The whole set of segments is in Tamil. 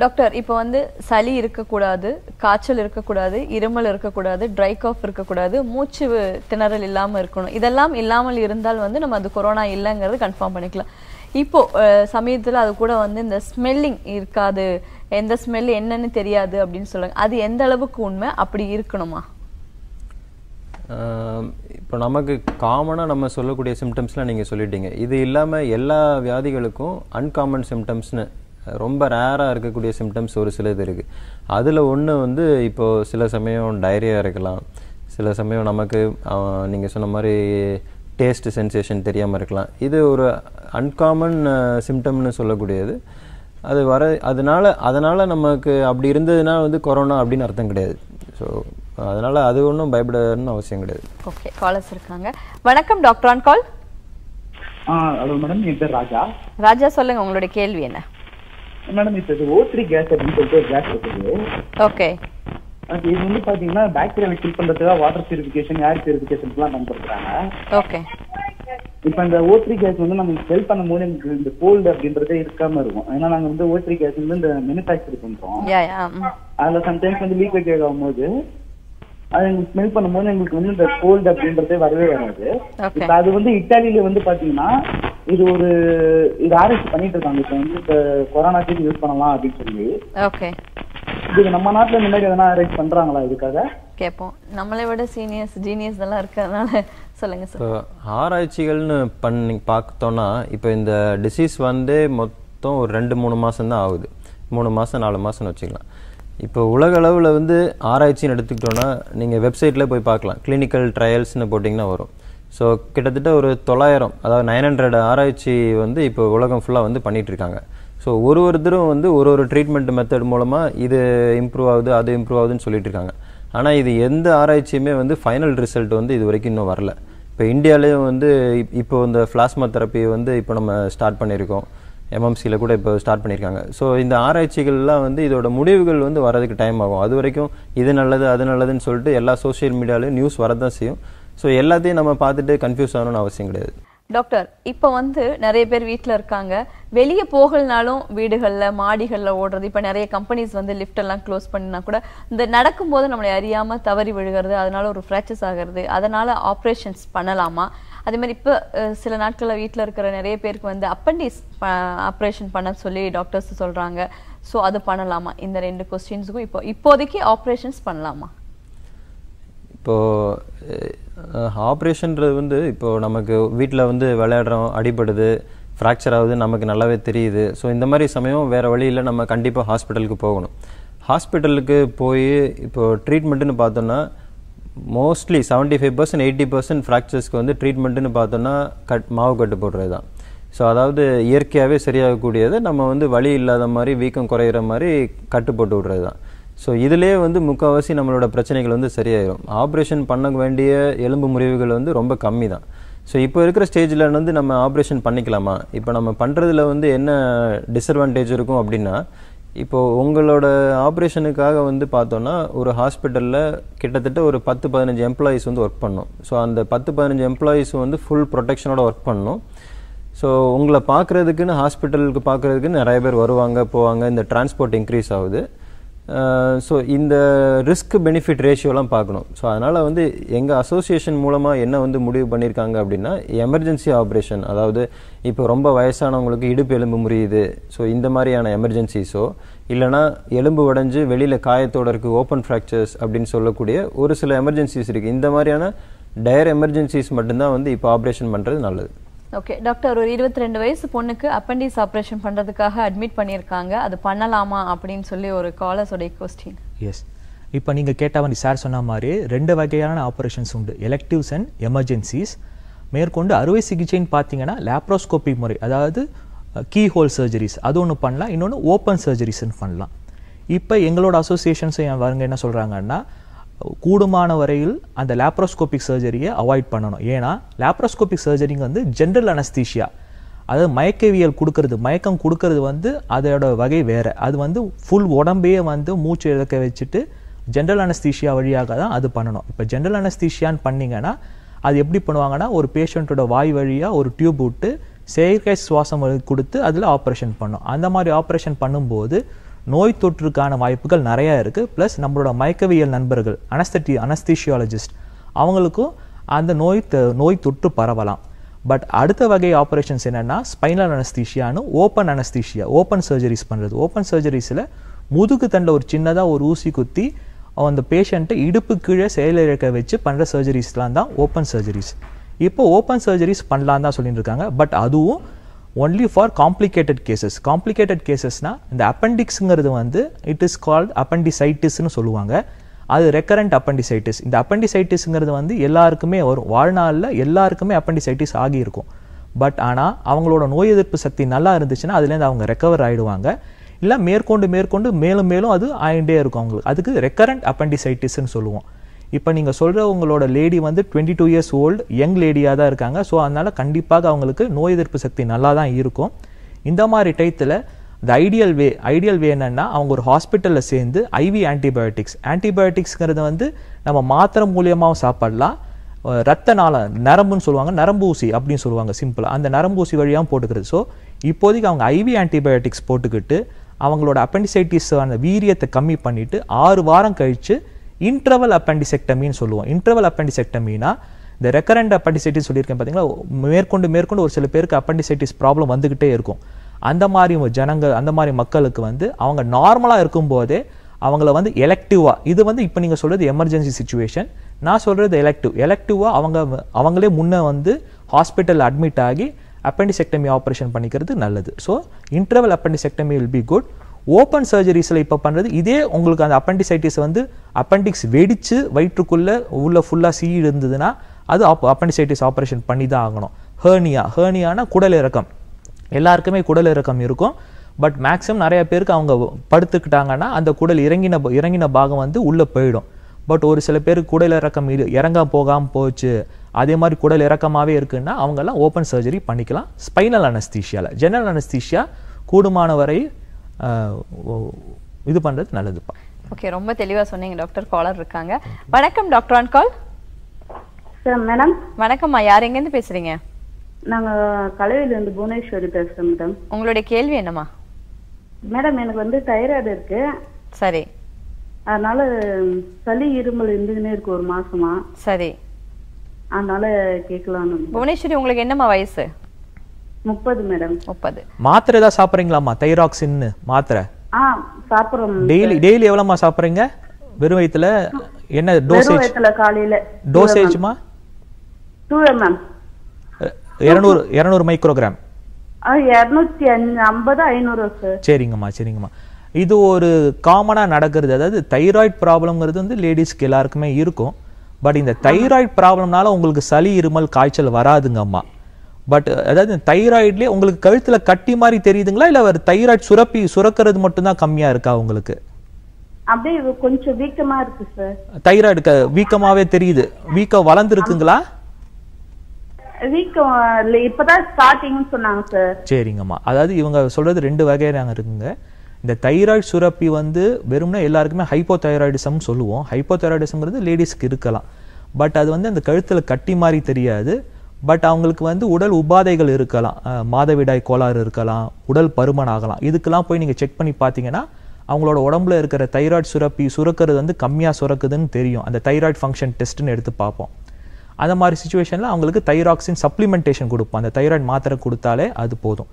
டாக்டர் இப்போ வந்து சளி இருக்கக்கூடாது காய்ச்சல் இருக்கக்கூடாது இருமல் இருக்கக்கூடாது ட்ரை காஃப் இருக்கக்கூடாது மூச்சு திணறல் இல்லாமல் இருக்கணும் இதெல்லாம் இல்லாமல் இருந்தால் வந்து நம்ம அது கொரோனா இல்லைங்கிறது கன்ஃபார்ம் பண்ணிக்கலாம் இப்போ சமயத்தில் அது கூட வந்து இந்த ஸ்மெல்லிங் இருக்காது எந்த ஸ்மெல் என்னன்னு தெரியாது அப்படின்னு சொல்லுவாங்க அது எந்த அளவுக்கு உண்மை அப்படி இருக்கணுமா இப்போ நமக்கு காமனாக நம்ம சொல்லக்கூடிய சிம்டம்ஸ்லாம் நீங்கள் சொல்லிட்டீங்க இது இல்லாமல் எல்லா வியாதிகளுக்கும் அன்காமன் சிம்டம்ஸ்னு ரொம்ப ரேராக இருக்கக்கூடிய சிம்டம்ஸ் ஒரு சில இது இருக்குது அதில் ஒன்று வந்து இப்போது சில சமயம் டைரியா இருக்கலாம் சில சமயம் நமக்கு நீங்கள் சொன்ன மாதிரி டேஸ்ட் சென்சேஷன் தெரியாமல் இருக்கலாம் இது ஒரு அன்காமன் சிம்டம்னு சொல்லக்கூடியது அது வர அதனால் அதனால் நமக்கு அப்படி இருந்ததுனால் வந்து கொரோனா அப்படின்னு அர்த்தம் கிடையாது ஸோ அதனால் அது ஒன்றும் பயப்படணும்னு அவசியம் கிடையாது ஓகே காலர்ஸ் இருக்காங்க வணக்கம் doctor on call hello madam என் ராஜா ராஜா சொல்லுங்கள் உங்களுடைய கேள்வி என்ன மேடம் இப்போ இது ஓ த்ரீ கேஸ் அப்படின்னு சொல்லிட்டு ஒரு கேஸ் இருக்குது ஓகே இது வந்து பாத்தீங்கன்னா பாக்டீரியாவை கில் பண்றதுக்காக வாட்டர் பியூரிபிகேஷன் ஏர் எல்லாம் பயன்படுத்துறாங்க ஓகே இப்ப இந்த ஓ த்ரீ கேஸ் வந்து நம்ம செல் பண்ணும்போது எங்களுக்கு இந்த கோல்டு அப்படின்றதே இருக்காம இருக்கும் ஏன்னா நாங்க வந்து ஓ த்ரீ கேஸ் வந்து இந்த மெனுபேக்சர் பண்றோம் um. அதுல சம்டைம்ஸ் வந்து லீக்கேஜ் ஆகும்போது அது எங்களுக்கு ஸ்மெல் பண்ணும்போது எங்களுக்கு வந்து இந்த கோல்டு அப்படின்றதே வரவே வராது அது வந்து இட்டாலியில வந்து பாத்தீங்கன்னா இது ஒரு இது ஆராய்ச்சி பண்ணிட்டு இருக்காங்க இப்போ வந்து இந்த கொரோனாக்கு யூஸ் பண்ணலாம் அப்படின்னு சொல்லி ஓகே இது நம்ம நாட்டுல முன்னாடி எதனா அரேஞ்ச் பண்றாங்களா இதுக்காக கேட்போம் நம்மளை விட சீனியர்ஸ் ஜீனியர்ஸ் எல்லாம் இருக்கிறதுனால சொல்லுங்க சார் ஆராய்ச்சிகள்னு பண்ணி பார்த்தோம்னா இப்போ இந்த டிசீஸ் வந்து மொத்தம் ஒரு ரெண்டு மூணு மாதம் தான் ஆகுது மூணு மாதம் நாலு மாதம்னு வச்சுக்கலாம் இப்போ உலக அளவில் வந்து ஆராய்ச்சின்னு எடுத்துக்கிட்டோன்னா நீங்கள் வெப்சைட்டில் போய் பார்க்கலாம் கிளினிக்கல் ட்ரையல்ஸ்னு போட்டிங்கன்னா வரும் ஸோ கிட்டத்தட்ட ஒரு தொள்ளாயிரம் அதாவது நைன் ஹண்ட்ரட் ஆராய்ச்சி வந்து இப்போ உலகம் ஃபுல்லாக வந்து பண்ணிகிட்ருக்காங்க ஸோ ஒரு ஒருத்தரும் வந்து ஒரு ஒரு ட்ரீட்மெண்ட் மெத்தட் மூலமாக இது இம்ப்ரூவ் ஆகுது அது இம்ப்ரூவ் ஆகுதுன்னு சொல்லிட்டு இருக்காங்க ஆனால் இது எந்த ஆராய்ச்சியுமே வந்து ஃபைனல் ரிசல்ட் வந்து இது வரைக்கும் இன்னும் வரல இப்போ இந்தியாவிலேயும் வந்து இப்போ இந்த பிளாஸ்மா தெரப்பி வந்து இப்போ நம்ம ஸ்டார்ட் பண்ணியிருக்கோம் எம்எம்சியில் கூட இப்போ ஸ்டார்ட் பண்ணியிருக்காங்க ஸோ இந்த ஆராய்ச்சிகள்லாம் வந்து இதோட முடிவுகள் வந்து வரதுக்கு டைம் ஆகும் அது வரைக்கும் இது நல்லது அது நல்லதுன்னு சொல்லிட்டு எல்லா சோஷியல் மீடியாவிலையும் நியூஸ் வரதான் செய்யும் ஸோ எல்லாத்தையும் நம்ம பார்த்துட்டு கன்ஃபியூஸ் ஆகணும்னு அவசியம் கிடையாது டாக்டர் இப்போ வந்து நிறைய பேர் வீட்டில் இருக்காங்க வெளியே போகலனாலும் வீடுகளில் மாடிகளில் ஓடுறது இப்போ நிறைய கம்பெனிஸ் வந்து லிஃப்டெல்லாம் க்ளோஸ் பண்ணினா கூட இந்த நடக்கும்போது நம்மளை அறியாமல் தவறி விழுகிறது அதனால ஒரு ஃப்ராக்சர்ஸ் ஆகிறது அதனால ஆப்ரேஷன்ஸ் பண்ணலாமா அதே மாதிரி இப்போ சில நாட்களில் வீட்டில் இருக்கிற நிறைய பேருக்கு வந்து அப்பண்டிஸ் ஆப்ரேஷன் பண்ண சொல்லி டாக்டர்ஸ் சொல்கிறாங்க ஸோ அது பண்ணலாமா இந்த ரெண்டு கொஸ்டின்ஸுக்கும் இப்போ இப்போதைக்கு ஆப்ரேஷன்ஸ் பண்ணலாமா இப்போது ஆப்ரேஷன்றது வந்து இப்போது நமக்கு வீட்டில் வந்து விளையாடுறோம் அடிபடுது ஃப்ராக்சர் ஆகுது நமக்கு நல்லாவே தெரியுது ஸோ இந்த மாதிரி சமயம் வேறு வழியில் நம்ம கண்டிப்பாக ஹாஸ்பிட்டலுக்கு போகணும் ஹாஸ்பிட்டலுக்கு போய் இப்போது ட்ரீட்மெண்ட்டுன்னு பார்த்தோன்னா mostly seventy five percent eighty percent ஃப்ராக்சர்ஸ்க்கு வந்து ட்ரீட்மெண்ட்டுன்னு பார்த்தோன்னா கட் மாவு கட்டு போடுறது தான் ஸோ அதாவது இயற்கையாகவே சரியாகக்கூடியது நம்ம வந்து வழி இல்லாத மாதிரி வீக்கம் குறையிற மாதிரி கட்டு போட்டு விடுறது தான் ஸோ இதிலே வந்து முக்கால்வாசி நம்மளோட பிரச்சனைகள் வந்து சரியாயிடும் ஆப்ரேஷன் பண்ண வேண்டிய எலும்பு முறிவுகள் வந்து ரொம்ப கம்மி தான் ஸோ இப்போ இருக்கிற ஸ்டேஜில் வந்து நம்ம ஆப்ரேஷன் பண்ணிக்கலாமா இப்போ நம்ம பண்ணுறதுல வந்து என்ன டிஸ்அட்வான்டேஜ் இருக்கும் அப்படின்னா இப்போது உங்களோட ஆப்ரேஷனுக்காக வந்து பார்த்தோன்னா ஒரு ஹாஸ்பிட்டலில் கிட்டத்தட்ட ஒரு பத்து பதினஞ்சு எம்ப்ளாயீஸ் வந்து ஒர்க் பண்ணும் ஸோ அந்த பத்து பதினஞ்சு எம்ப்ளாயீஸ் வந்து ஃபுல் ப்ரொடெக்ஷனோட ஒர்க் பண்ணும் ஸோ உங்களை பார்க்குறதுக்குன்னு ஹாஸ்பிட்டலுக்கு பார்க்குறதுக்குன்னு நிறைய பேர் வருவாங்க போவாங்க இந்த டிரான்ஸ்போர்ட் இன்க்ரீஸ் ஆகுது ஸோ இந்த ரிஸ்க் பெனிஃபிட் ரேஷியோலாம் பார்க்கணும் ஸோ அதனால் வந்து எங்கள் அசோசியேஷன் மூலமாக என்ன வந்து முடிவு பண்ணியிருக்காங்க அப்படின்னா எமர்ஜென்சி ஆப்ரேஷன் அதாவது இப்போ ரொம்ப வயசானவங்களுக்கு இடுப்பு எலும்பு முறியுது ஸோ இந்த மாதிரியான எமர்ஜென்சிஸோ இல்லைனா எலும்பு உடஞ்சி வெளியில் காயத்தோட இருக்குது ஓப்பன் ஃப்ராக்சர்ஸ் அப்படின்னு சொல்லக்கூடிய ஒரு சில எமர்ஜென்சிஸ் இருக்குது இந்த மாதிரியான டயர் எமர்ஜென்சிஸ் மட்டும்தான் வந்து இப்போ ஆப்ரேஷன் பண்ணுறது நல்லது ஓகே டாக்டர் ஒரு இருபத்தி ரெண்டு வயசு பொண்ணுக்கு அப்பண்டிஸ் ஆப்ரேஷன் பண்ணுறதுக்காக அட்மிட் பண்ணியிருக்காங்க அது பண்ணலாமா அப்படின்னு சொல்லி ஒரு காலர்ஸோடைய கொஸ்டின் எஸ் இப்போ நீங்கள் கேட்ட மாதிரி சார் சொன்ன மாதிரி ரெண்டு வகையான ஆப்ரேஷன்ஸ் உண்டு எலக்டிவ்ஸ் அண்ட் எமர்ஜென்சிஸ் மேற்கொண்டு அறுவை சிகிச்சைன்னு பார்த்தீங்கன்னா லேப்ரோஸ்கோபி முறை அதாவது கீ ஹோல் சர்ஜரிஸ் அது ஒன்று பண்ணலாம் இன்னொன்று ஓப்பன் சர்ஜரிஸ்ன்னு பண்ணலாம் இப்போ எங்களோட அசோசியேஷன்ஸும் என் வருங்க என்ன சொல்கிறாங்கன்னா கூடுமான வரையில் அந்த லேப்ரோஸ்கோபிக் சர்ஜரியை அவாய்ட் பண்ணணும் ஏன்னா லேப்ரோஸ்கோபிக் சர்ஜரிங்க வந்து ஜென்ரல் அனஸ்தீஷியா அதாவது மயக்கவியல் கொடுக்கறது மயக்கம் கொடுக்கறது வந்து அதோட வகை வேறு அது வந்து ஃபுல் உடம்பையே வந்து மூச்சு இழக்க வச்சுட்டு ஜென்ரல் அனஸ்தீஷியா வழியாக தான் அது பண்ணணும் இப்போ ஜென்ரல் அனஸ்தீஷியான்னு பண்ணிங்கன்னா அது எப்படி பண்ணுவாங்கன்னா ஒரு பேஷண்ட்டோட வாய் வழியாக ஒரு டியூப் விட்டு செயற்கை சுவாசம் கொடுத்து அதில் ஆப்ரேஷன் பண்ணும் அந்த மாதிரி ஆப்ரேஷன் பண்ணும்போது நோய் தொற்றுக்கான வாய்ப்புகள் நிறையா இருக்குது ப்ளஸ் நம்மளோட மயக்கவியல் நண்பர்கள் அனஸ்தட்டி அனஸ்தீஷியாலஜிஸ்ட் அவங்களுக்கும் அந்த நோய் நோய் தொற்று பரவலாம் பட் அடுத்த வகை ஆப்ரேஷன்ஸ் என்னென்னா ஸ்பைனல் அனஸ்தீஷியான்னு ஓப்பன் அனஸ்தீஷியா ஓப்பன் சர்ஜரிஸ் பண்ணுறது ஓப்பன் சர்ஜரிஸில் முதுகு தண்டில் ஒரு சின்னதாக ஒரு ஊசி குத்தி அந்த பேஷண்ட்டை இடுப்பு கீழே செயலிழக்க வச்சு பண்ணுற சர்ஜரிஸ்லாம் தான் ஓப்பன் சர்ஜரிஸ் இப்போ ஓப்பன் சர்ஜரிஸ் பண்ணலாம் தான் சொல்லிட்டுருக்காங்க பட் அதுவும் only for complicated cases complicated கேசஸ்னால் இந்த அப்பெண்டிக்ஸுங்கிறது வந்து இட் இஸ் கால்ட் அப்பெண்டிசைட்டிஸ்னு சொல்லுவாங்க அது ரெக்கரண்ட் அப்பெண்டிசைட்டிஸ் இந்த அப்பெண்டிசைட்டிஸுங்கிறது வந்து எல்லாருக்குமே வரும் வாழ்நாளில் எல்லாருக்குமே அப்பெண்டிசைட்டிஸ் ஆகியிருக்கும் பட் ஆனால் அவங்களோட நோய் எதிர்ப்பு சக்தி நல்லா இருந்துச்சுன்னா அதுலேருந்து அவங்க ரெக்கவர் ஆகிடுவாங்க இல்லை மேற்கொண்டு மேற்கொண்டு மேலும் மேலும் அது ஆயிட்டே இருக்கும் அவங்களுக்கு அதுக்கு ரெக்கரண்ட் அப்பெண்டிசைட்டிஸ்ன்னு சொல்லுவோம் இப்போ நீங்கள் சொல்கிற உங்களோட லேடி வந்து twenty two years old young லேடியாக தான் இருக்காங்க ஸோ அதனால் கண்டிப்பாக அவங்களுக்கு நோய் எதிர்ப்பு சக்தி நல்லா தான் இருக்கும் இந்த மாதிரி டைத்தில் இந்த ஐடியல் வே ஐடியல் வே என்னென்னா அவங்க ஒரு ஹாஸ்பிட்டலில் சேர்ந்து ஐவி ஆன்டிபயோட்டிக்ஸ் ஆன்டிபயோட்டிக்ஸ்ங்கிறது வந்து நம்ம மாத்திரை மூலியமாகவும் சாப்பிடலாம் ரத்த நாளம் நரம்புன்னு சொல்லுவாங்க நரம்பு ஊசி அப்படின்னு சொல்லுவாங்க சிம்பிளாக அந்த நரம்பு ஊசி வழியாகவும் போட்டுக்கிறது ஸோ இப்போதைக்கு அவங்க ஐவி ஆன்டிபயோட்டிக்ஸ் போட்டுக்கிட்டு அவங்களோட அப்பெண்டிசைட்டிஸான வீரியத்தை கம்மி பண்ணிவிட்டு ஆறு வாரம் கழித்து இன்ட்ரவல் அப்பண்டிசெக்டமின்னு சொல்லுவோம் இன்ட்ரவல் அப்பண்டிசெக்டமினா இந்த ரெக்கரண்ட் அப்பண்டிசைட்டிஸ் சொல்லியிருக்கேன் பார்த்தீங்களா மேற்கொண்டு மேற்கொண்டு ஒரு சில பேருக்கு அப்பண்டிசைட்டிஸ் ப்ராப்ளம் வந்துக்கிட்டே இருக்கும் அந்த மாதிரி ஜனங்கள் அந்த மாதிரி மக்களுக்கு வந்து அவங்க நார்மலாக இருக்கும்போதே அவங்கள வந்து எலக்டிவாக இது வந்து இப்போ நீங்கள் சொல்கிறது எமர்ஜென்சி சுச்சுவேஷன் நான் சொல்கிறது எலக்டிவ் எலக்டிவாக அவங்க அவங்களே முன்னே வந்து ஹாஸ்பிட்டல் அட்மிட் ஆகி அப்பண்டிசெக்டமி ஆப்ரேஷன் பண்ணிக்கிறது நல்லது so interval appendicectomy will be good open சர்ஜரிஸில் இப்போ பண்ணுறது இதே உங்களுக்கு அந்த அப்பண்டிசைட்டிஸ் வந்து அப்பண்டிக்ஸ் வெடித்து வயிற்றுக்குள்ளே உள்ள ஃபுல்லாக சீ இருந்ததுன்னா அது அப் அப்பண்டிசைட்டிஸ் ஆப்ரேஷன் பண்ணி தான் ஆகணும் ஹேர்னியா ஹேர்னியானா குடல் இறக்கம் எல்லாருக்குமே குடல் இறக்கம் இருக்கும் பட் மேக்ஸிமம் நிறைய பேருக்கு அவங்க படுத்துக்கிட்டாங்கன்னா அந்த குடல் இறங்கின இறங்கின பாகம் வந்து உள்ளே போயிடும் பட் ஒரு சில பேருக்கு குடல் இறக்கம் இறங்க போகாமல் போச்சு அதே மாதிரி குடல் இறக்கமாகவே இருக்குன்னா அவங்கெல்லாம் ஓப்பன் சர்ஜரி பண்ணிக்கலாம் ஸ்பைனல் அனஸ்தீஷியாவில் ஜெனரல் அனஸ்தீஷியா கூடுமான வரை இது பண்ணுறது நல்லதுப்பா ஓகே ரொம்ப தெளிவாக சொன்னீங்க டாக்டர் காலர் இருக்காங்க வணக்கம் doctor on call sir madam வணக்கம்மா யார் எங்கேருந்து பேசுகிறீங்க நாங்கள் கலவையிலேருந்து புவனேஸ்வரி பேசுகிறோம் மேடம் உங்களுடைய கேள்வி என்னம்மா மேடம் எனக்கு வந்து தைராய்டு இருக்கு சரி அதனால சளி இருமல் இருந்துக்கினே இருக்கு ஒரு மாசமா சரி அதனால கேட்கலான்னு புவனேஸ்வரி உங்களுக்கு என்னம்மா வயசு முப்பது மேடம் முப்பது மாத்திரை ஏதாவது சாப்பிட்றீங்களாம்மா தைராக்சின்னு மாத்திரை ஆ சாப்பிட்றோம் டெய்லி டெய்லி எவ்வளோம்மா சாப்பிட்றீங்க வெறும் வயிற்றுல என்ன டோசேஜ் வயிற்றுல டோசேஜ்மா டூ எம்எம் இரநூறு இரநூறு மைக்ரோகிராம் இரநூத்தி ஐம்பது ஐநூறு சரிங்கம்மா சரிங்கம்மா இது ஒரு காமனாக நடக்கிறது அதாவது தைராய்ட் ப்ராப்ளம்ங்கிறது வந்து லேடிஸ்க்கு எல்லாருக்குமே இருக்கும் பட் இந்த தைராய்ட் ப்ராப்ளம்னால உங்களுக்கு சளி இருமல் காய்ச்சல் வராதுங்க அம்மா பட் அதாவது தைராய்ட்லேயே உங்களுக்கு கழுத்தில் கட்டி மாதிரி தெரியுதுங்களா இல்லை அவர் தைராய்டு சுரப்பி சுரக்கிறது மட்டும்தான் கம்மியாக இருக்கா உங்களுக்கு அப்படியே கொஞ்சம் வீக்கமா இருக்கு சார் தைராய்டு வீக்கமாவே தெரியுது வீக்கம் வளர்ந்துருக்குங்களா வீக்கம் இல்லை இப்போதான் ஸ்டார்டிங்னு சொன்னாங்க சார் சரிங்கம்மா அதாவது இவங்க சொல்றது ரெண்டு வகையாக இருக்குங்க இந்த தைராய்டு சுரப்பி வந்து வெறும்னா எல்லாருக்குமே ஹைப்போதைராய்டிசம் சொல்லுவோம் ஹைப்போதைராய்டிசம்ங்கிறது லேடிஸ்க்கு இருக்கலாம் பட் அது வந்து அந்த கழுத்தில் கட்டி மாதிரி தெரியாது பட் அவங்களுக்கு வந்து உடல் உபாதைகள் இருக்கலாம் மாதவிடாய் கோளாறு இருக்கலாம் உடல் பருமன் ஆகலாம் இதுக்கெல்லாம் போய் நீங்கள் செக் பண்ணி பார்த்தீங்கன்னா அவங்களோட உடம்புல இருக்கிற தைராய்டு சுரப்பி சுரக்கிறது வந்து கம்மியாக சுரக்குதுன்னு தெரியும் அந்த தைராய்டு ஃபங்க்ஷன் டெஸ்ட்னு எடுத்து பார்ப்போம் அந்த மாதிரி சுச்சுவேஷனில் அவங்களுக்கு தைராக்சின் சப்ளிமெண்டேஷன் கொடுப்போம் அந்த தைராய்டு மாத்திரை கொடுத்தாலே அது போதும்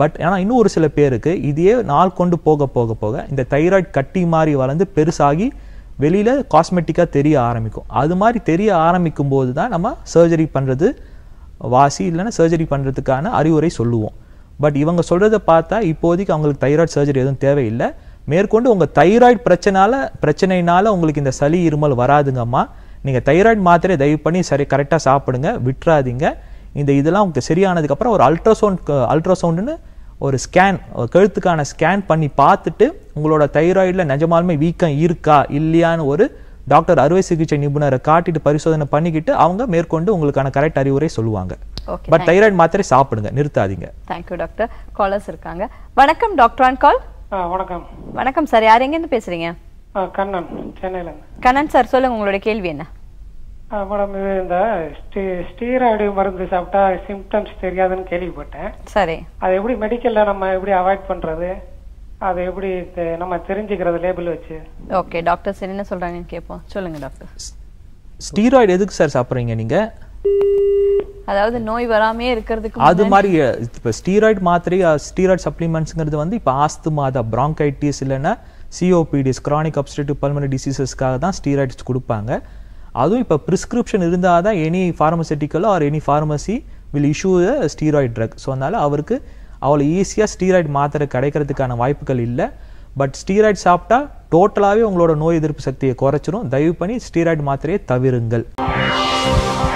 பட் ஆனால் இன்னும் ஒரு சில பேருக்கு இதையே நாள் கொண்டு போக போக போக இந்த தைராய்டு கட்டி மாதிரி வளர்ந்து பெருசாகி வெளியில் காஸ்மெட்டிக்காக தெரிய ஆரம்பிக்கும் அது மாதிரி தெரிய ஆரம்பிக்கும் போது தான் நம்ம சர்ஜரி பண்ணுறது வாசி இல்லைன்னா சர்ஜரி பண்ணுறதுக்கான அறிவுரை சொல்லுவோம் பட் இவங்க சொல்கிறத பார்த்தா இப்போதைக்கு அவங்களுக்கு தைராய்டு சர்ஜரி எதுவும் தேவையில்லை மேற்கொண்டு உங்கள் தைராய்டு பிரச்சனால பிரச்சனைனால உங்களுக்கு இந்த சளி இருமல் வராதுங்கம்மா நீங்கள் தைராய்டு மாத்திரை தயவு பண்ணி சரி கரெக்டாக சாப்பிடுங்க விட்டுறாதீங்க இந்த இதெல்லாம் உங்களுக்கு சரியானதுக்கப்புறம் ஒரு அல்ட்ராசவுண்ட் அல்ட்ராசவுண்டுன்னு ஒரு ஸ்கேன் கழுத்துக்கான ஸ்கேன் பண்ணி பார்த்துட்டு உங்களோட தைராய்டில் நிஜமாலுமே வீக்கம் இருக்கா இல்லையான்னு ஒரு டாக்டர் அறுவை சிகிச்சை நிபுணரை காட்டிட்டு பரிசோதனை பண்ணிக்கிட்டு அவங்க மேற்கொண்டு உங்களுக்கான கரெக்ட் அறிவுரை சொல்லுவாங்க பட் தைராய்டு மாத்திரை சாப்பிடுங்க நிறுத்தாதீங்க தேங்க்யூ டாக்டர் காலர்ஸ் இருக்காங்க வணக்கம் டாக்டர் ஆன் கால் வணக்கம் வணக்கம் சார் யார் எங்கேருந்து பேசுறீங்க கண்ணன் சென்னையில கண்ணன் சார் சொல்லுங்க உங்களுடைய கேள்வி என்ன மேடம் இது இந்த ஸ்டீராய்டு மருந்து சாப்பிட்டா சிம்டம்ஸ் தெரியாதுன்னு கேள்விப்பட்டேன் சரி அதை எப்படி மெடிக்கல்ல நம்ம எப்படி அவாய்ட் பண்றது அது எப்படி நம்ம தெரிஞ்சுக்கிறது லேபிள் வச்சு ஓகே டாக்டர் டாக்டர்ஸ் என்ன சொல்றாங்கன்னு கேட்போம் சொல்லுங்க டாக்டர் ஸ்டீராய்டு எதுக்கு சார் சாப்பிடுறீங்க நீங்க அதாவது நோய் வராமே இருக்கிறதுக்கு அது மாதிரி இப்போ ஸ்டீராய்டு மாத்திரை ஸ்டீராய்டு சப்ளிமெண்ட்ஸ்ங்கிறது வந்து இப்போ ஆஸ்துமா அதை பிராங்கைட்டிஸ் இல்லைன்னா சிஓபிடிஸ் கிரானிக் அப்ஸ்டேட்டிவ் பல்மனரி டிசீசஸ்க்காக தான் ஸ்டீராய்ட்ஸ் கொடுப்பாங்க அதுவும் இப்போ ப்ரிஸ்கிரிப்ஷன் இருந்தால் தான் எனி ஃபார்மசூட்டிக்கலோ or any pharmacy will issue steroid drug so அதனால அவருக்கு அவ்வளோ ஈஸியாக ஸ்டீராய்டு மாத்திரை கிடைக்கிறதுக்கான வாய்ப்புகள் இல்லை பட் ஸ்டீராய்டு சாப்பிட்டா டோட்டலாகவே உங்களோட நோய் எதிர்ப்பு சக்தியை குறைச்சிரும் தயவு பண்ணி ஸ்டீராய்டு மாத்திரையை தவிருங்கள்